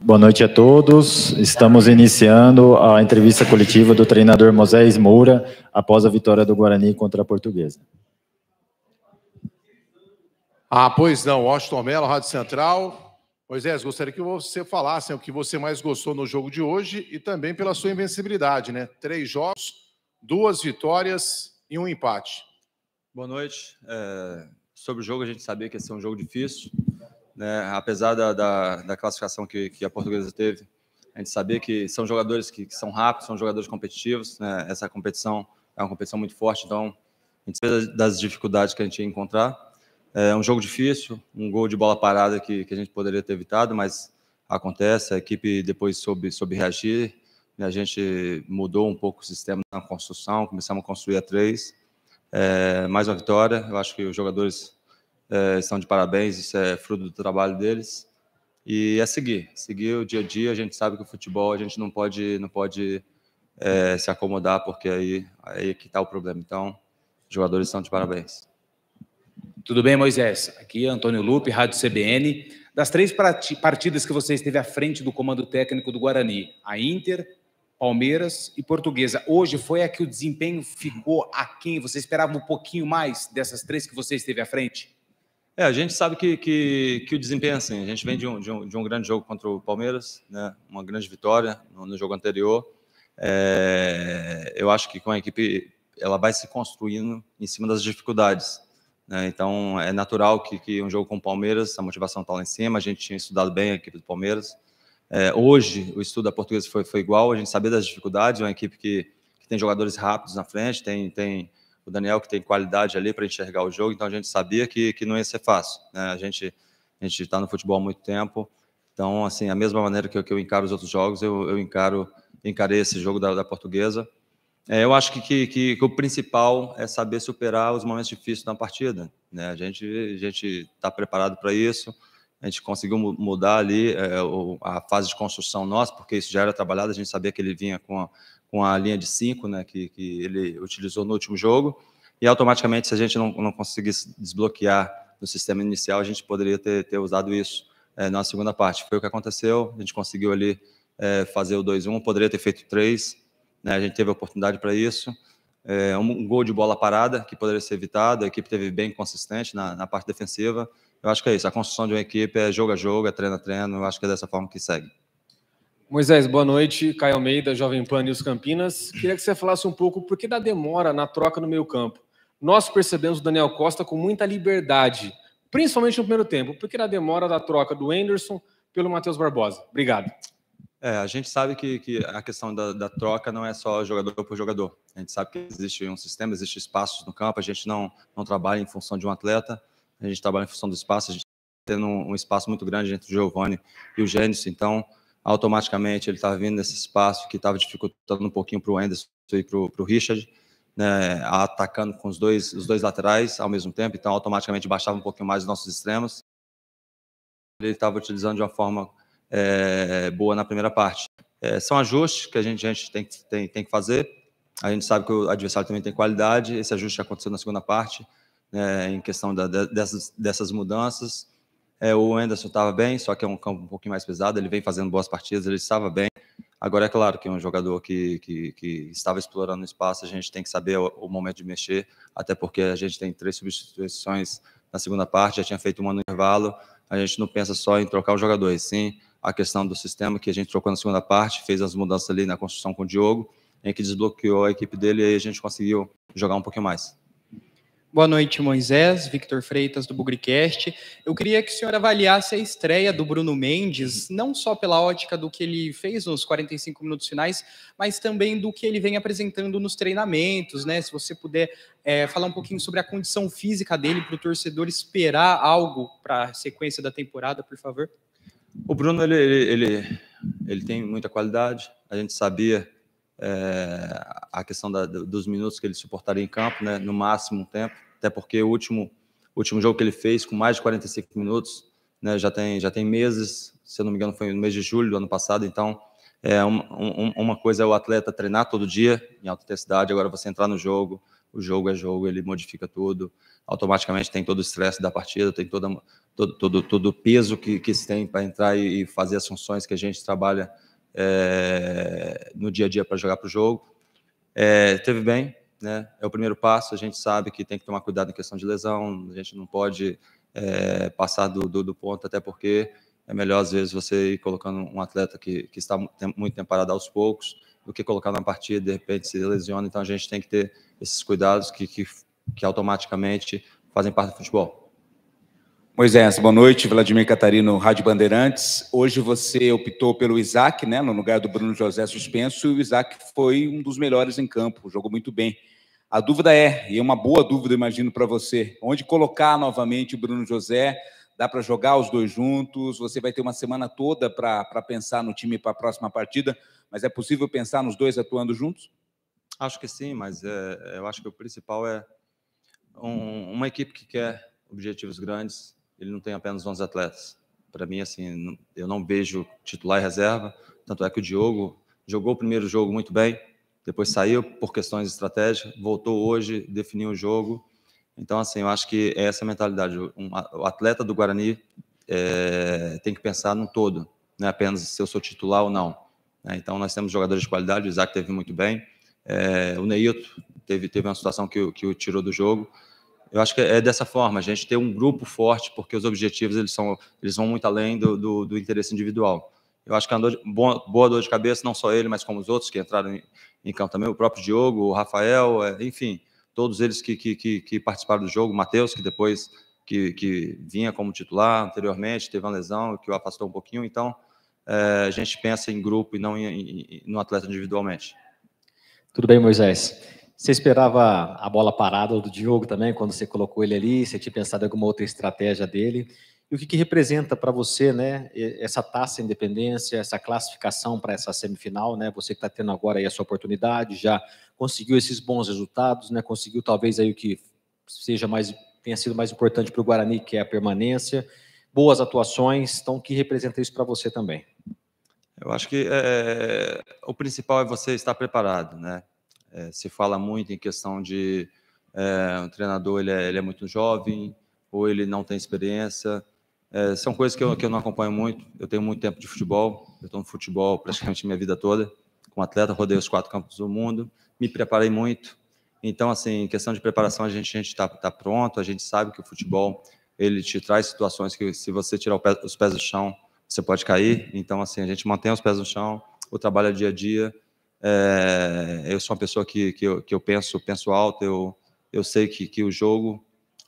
Boa noite a todos. Estamos iniciando a entrevista coletiva do treinador Moisés Moura após a vitória do Guarani contra a Portuguesa. Ah, pois não. Washington Mello, Rádio Central. Moisés, gostaria que você falasse o que você mais gostou no jogo de hoje e também pela sua invencibilidade, né? Três jogos, duas vitórias e um empate. Boa noite. É sobre o jogo, a gente sabia que ia ser um jogo difícil. Né? Apesar da, da, da classificação que, que, a portuguesa teve, a gente sabia que são jogadores que, que são rápidos, são jogadores competitivos. Né? Essa competição é uma competição muito forte, então a gente das dificuldades que a gente ia encontrar. É um jogo difícil, um gol de bola parada que, que a gente poderia ter evitado, mas acontece. A equipe depois soube, soube reagir. A gente mudou um pouco o sistema na construção, começamos a construir a três. É, mais uma vitória. Eu acho que os jogadores é, estão de parabéns, isso é fruto do trabalho deles. E é seguir, seguir o dia a dia. A gente sabe que o futebol a gente não pode, não pode é, se acomodar, porque aí, aí é que está o problema. Então, os jogadores estão de parabéns. Tudo bem, Moisés? Aqui é Antônio Lupe, Rádio CBN. Das três partidas que você esteve à frente do comando técnico do Guarani, a Inter, Palmeiras e Portuguesa. Hoje foi a que o desempenho ficou aquém? Você esperava um pouquinho mais dessas três que você esteve à frente? É, a gente sabe que, que, que o desempenho é assim. A gente vem de um, de um, de um grande jogo contra o Palmeiras, né? uma grande vitória no, no jogo anterior. É, eu acho que com a equipe ela vai se construindo em cima das dificuldades. Né? Então é natural que, que um jogo com o Palmeiras, a motivação está lá em cima. A gente tinha estudado bem a equipe do Palmeiras. É, hoje, o estudo da portuguesa foi, foi igual, a gente sabia das dificuldades, é uma equipe que, que tem jogadores rápidos na frente, tem, tem o Daniel que tem qualidade ali para enxergar o jogo, então a gente sabia que, que não ia ser fácil. Né? A gente a gente está no futebol há muito tempo, então, assim, a mesma maneira que eu, que eu encaro os outros jogos, eu, eu encaro encarei esse jogo da, da portuguesa. É, eu acho que, que, que, que, o principal é saber superar os momentos difíceis na partida. Né? A gente a está preparado para isso, a gente conseguiu mudar ali é, a fase de construção nossa, porque isso já era trabalhado, a gente sabia que ele vinha com a, com a linha de 5, né, que, que ele utilizou no último jogo, e automaticamente, se a gente não, não conseguisse desbloquear no sistema inicial, a gente poderia ter, ter usado isso é, na segunda parte. Foi o que aconteceu, a gente conseguiu ali é, fazer o 2-1, poderia ter feito 3, né, a gente teve oportunidade para isso, é, um gol de bola parada que poderia ser evitado, a equipe teve bem consistente na, na parte defensiva. Eu acho que é isso. A construção de uma equipe é jogo a jogo, é treino a treino. Eu acho que é dessa forma que segue. Moisés, boa noite. Caio Almeida, Jovem Pan News Campinas. Queria que você falasse um pouco por que da demora na troca no meio campo. Nós percebemos o Daniel Costa com muita liberdade, principalmente no primeiro tempo. Por que da demora da troca do Anderson pelo Matheus Barbosa? Obrigado. É, a gente sabe que, que a questão da, da, troca não é só jogador por jogador. A gente sabe que existe um sistema, existe espaços no campo. A gente não, não trabalha em função de um atleta, a gente trabalha em função do espaço. A gente está tendo um, um, espaço muito grande entre o Giovanni e o Gênesis. Então, automaticamente, ele está vindo nesse espaço que estava dificultando um pouquinho para o Anderson e para o Richard, né, atacando com os dois, os dois laterais ao mesmo tempo. Então, automaticamente, baixava um pouquinho mais os nossos extremos. Ele estava utilizando de uma forma é, boa na primeira parte. É, são ajustes que a gente, a gente tem, tem, tem, que fazer. A gente sabe que o adversário também tem qualidade. Esse ajuste aconteceu na segunda parte, né, em questão da, dessas, dessas mudanças. É, o Anderson estava bem, só que é um campo um pouquinho mais pesado. Ele vem fazendo boas partidas, ele estava bem. Agora, é claro que é um jogador que, que, que estava explorando o espaço, a gente tem que saber o, o, momento de mexer, até porque a gente tem três substituições na segunda parte, já tinha feito uma no intervalo. A gente não pensa só em trocar os jogadores, sim a questão do sistema que a gente trocou na segunda parte, fez as mudanças ali na construção com o Diogo, em que desbloqueou a equipe dele e aí a gente conseguiu jogar um pouquinho mais. Boa noite, Moisés, Victor Freitas do Bugricast. Eu queria que o senhor avaliasse a estreia do Bruno Mendes, não só pela ótica do que ele fez nos 45 minutos finais, mas também do que ele vem apresentando nos treinamentos, né? Se você puder é, falar um pouquinho sobre a condição física dele para o torcedor esperar algo para a sequência da temporada, por favor. O Bruno ele, ele, ele, ele tem muita qualidade. A gente sabia é, a questão da, dos minutos que ele suportaria em campo, né? no máximo um tempo, até porque o último, último jogo que ele fez com mais de 45 minutos né? já, tem, já tem meses, se eu não me engano foi no mês de julho do ano passado, então é uma, um, uma coisa é o atleta treinar todo dia em alta intensidade, agora você entrar no jogo, o jogo é jogo, ele modifica tudo, automaticamente tem todo o estresse da partida, tem toda, todo, todo, todo o peso que, que se tem para entrar e, e, fazer as funções que a gente trabalha é, no dia a dia para jogar para o jogo. É, teve bem, né? é o primeiro passo, a gente sabe que tem que tomar cuidado em questão de lesão, a gente não pode é, passar do, do, do ponto, até porque é melhor às vezes você ir colocando um atleta que, que está muito tempo parado aos poucos do que colocar na partida, de repente se lesiona, então a gente tem que ter esses cuidados que, que, que automaticamente fazem parte do futebol. Moisés, boa noite. Vladimir Catarino, Rádio Bandeirantes. Hoje você optou pelo Isaac, né, no lugar do Bruno José suspenso, e o Isaac foi um dos melhores em campo, jogou muito bem. A dúvida é, e é uma boa dúvida, imagino, para você, onde colocar novamente o Bruno José? Dá para jogar os dois juntos? Você vai ter uma semana toda para pensar no time para a próxima partida, mas é possível pensar nos dois atuando juntos? Acho que sim, mas é, eu acho que o principal é um, uma equipe que quer objetivos grandes, ele não tem apenas 11 atletas. Para mim, assim, eu não vejo titular e reserva, tanto é que o Diogo jogou o primeiro jogo muito bem, depois saiu por questões estratégicas, voltou hoje, definiu o jogo. Então, assim, eu acho que é essa mentalidade. Um, o atleta do Guarani é, tem que pensar no todo, não é apenas se eu sou titular ou não. Né? Então, nós temos jogadores de qualidade, o Isaac teve muito bem, é, o Neilton teve, teve uma situação que, que o tirou do jogo. Eu acho que é dessa forma, a gente ter um grupo forte, porque os objetivos eles, são, eles vão muito além do, do, do interesse individual. Eu acho que é uma de, boa, boa, dor de cabeça, não só ele, mas como os outros que entraram em, em campo também, o próprio Diogo, o Rafael, é, enfim, todos eles que, que, que, que participaram do jogo, o Matheus, que depois que, que, vinha como titular anteriormente, teve uma lesão que o afastou um pouquinho, então é, a gente pensa em grupo e não em, em, no atleta individualmente. Tudo bem, Moisés? Você esperava a bola parada do Diogo também, quando você colocou ele ali? Você tinha pensado em alguma outra estratégia dele? E o que, que representa para você, né, essa taça independência, essa classificação para essa semifinal, né? Você que está tendo agora aí a sua oportunidade, já conseguiu esses bons resultados, né? Conseguiu talvez aí o que seja mais tenha sido mais importante para o Guarani, que é a permanência, boas atuações. Então, o que representa isso para você também? Eu acho que é, o principal é você estar preparado, né? É, se fala muito em questão de é, um treinador ele é, ele é, muito jovem ou ele não tem experiência. são coisas que eu, que eu não acompanho muito. Eu tenho muito tempo de futebol. Eu estou no futebol praticamente minha vida toda. Como atleta, rodei os quatro campos do mundo. Me preparei muito. Então, assim, em questão de preparação, a gente está tá pronto. A gente sabe que o futebol ele te traz situações que se você tirar pé, os pés do chão você pode cair. Então, assim, a gente mantém os pés no chão, o trabalho é dia a dia. É, eu sou uma pessoa que, que, eu, que eu penso penso alto, eu, eu sei que, que o jogo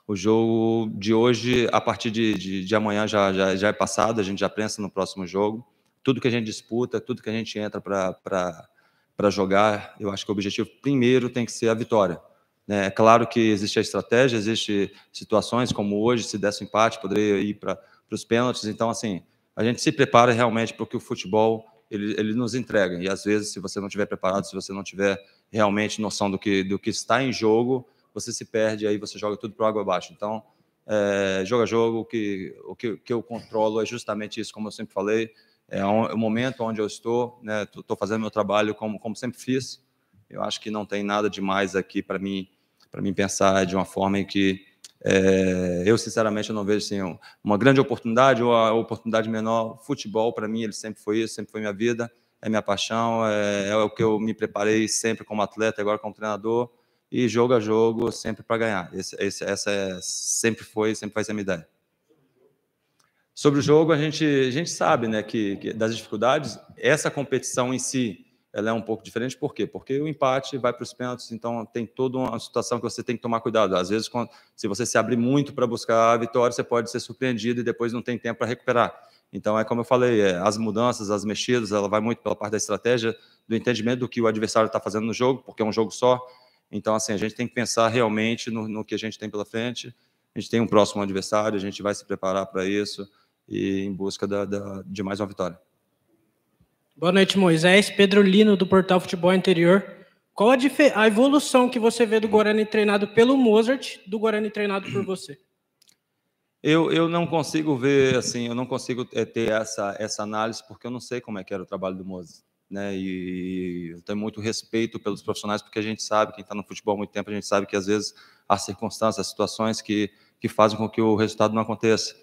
o jogo de hoje, a partir de, de, de amanhã já, já, já é passado, a gente já pensa no próximo jogo. Tudo que a gente disputa, tudo que a gente entra para jogar, eu acho que o objetivo primeiro tem que ser a vitória. Né? É claro que existe a estratégia, existe situações como hoje, se desse um empate, poderia ir para os pênaltis. Então, assim, a gente se prepara realmente para o que o futebol ele, ele nos entrega. E às vezes, se você não estiver preparado, se você não tiver realmente noção do que, do que está em jogo, você se perde, aí você joga tudo para água abaixo. Então, é, jogo a jogo, o que, o que, que eu controlo é justamente isso, como eu sempre falei, é, um, é o momento onde eu estou, né? Estou fazendo meu trabalho como, como sempre fiz. Eu acho que não tem nada demais aqui para mim para mim pensar de uma forma em que é, eu, sinceramente, não vejo assim, uma grande oportunidade ou a oportunidade menor. Futebol, para mim, ele sempre foi isso, sempre foi minha vida, é minha paixão, é, é o que eu me preparei sempre como atleta, agora como treinador, e jogo a jogo, sempre para ganhar. Esse, esse, essa é, sempre foi, sempre vai ser a minha ideia. Sobre o jogo, a gente, a gente sabe né, que, que das dificuldades, essa competição em si, ela é um pouco diferente. Por quê? Porque o empate vai para os pênaltis, então tem toda uma situação que você tem que tomar cuidado. Às vezes, quando, se você se abrir muito para buscar a vitória, você pode ser surpreendido e depois não tem tempo para recuperar. Então, é como eu falei, é, as mudanças, as mexidas, ela vai muito pela parte da estratégia, do entendimento do que o adversário está fazendo no jogo, porque é um jogo só. Então, assim, a gente tem que pensar realmente no, no que a gente tem pela frente. A gente tem um próximo adversário, a gente vai se preparar para isso e em busca da, da, de mais uma vitória. Boa noite, Moisés. Pedro Lino, do Portal Futebol Interior. Qual a, a evolução que você vê do Guarani treinado pelo Mozart, do Guarani treinado por você? Eu, eu não consigo ver, assim, eu não consigo eh, ter essa, essa análise, porque eu não sei como é que era o trabalho do Mozart. Né? E eu tenho muito respeito pelos profissionais, porque a gente sabe, quem está no futebol há muito tempo, a gente sabe que às vezes há circunstâncias, há situações que, que fazem com que o resultado não aconteça.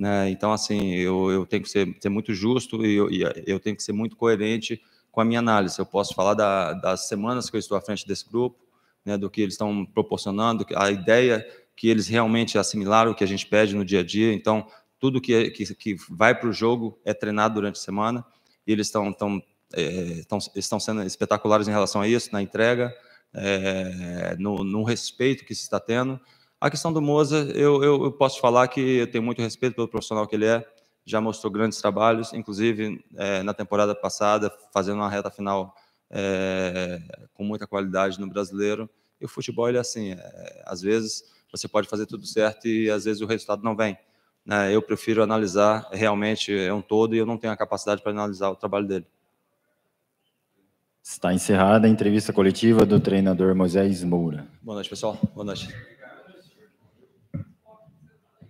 Né? Então, assim, eu, eu tenho que ser, ser muito justo e eu, eu, tenho que ser muito coerente com a minha análise. Eu posso falar da, das semanas que eu estou à frente desse grupo, né, do que eles estão proporcionando, a ideia que eles realmente assimilaram, o que a gente pede no dia a dia. Então, tudo que, que, que vai para o jogo é treinado durante a semana e eles estão tão, é, tão, estão sendo espetaculares em relação a isso, na entrega, é, no, no respeito que se está tendo. A questão do Moza, eu, eu, eu, posso falar que eu tenho muito respeito pelo profissional que ele é, já mostrou grandes trabalhos, inclusive é, na temporada passada, fazendo uma reta final é, com muita qualidade no brasileiro. E o futebol, ele é assim, é, às vezes você pode fazer tudo certo e às vezes o resultado não vem. Né? Eu prefiro analisar realmente é um todo e eu não tenho a capacidade para analisar o trabalho dele. Está encerrada a entrevista coletiva do treinador Moisés Moura. Boa noite, pessoal. Boa noite.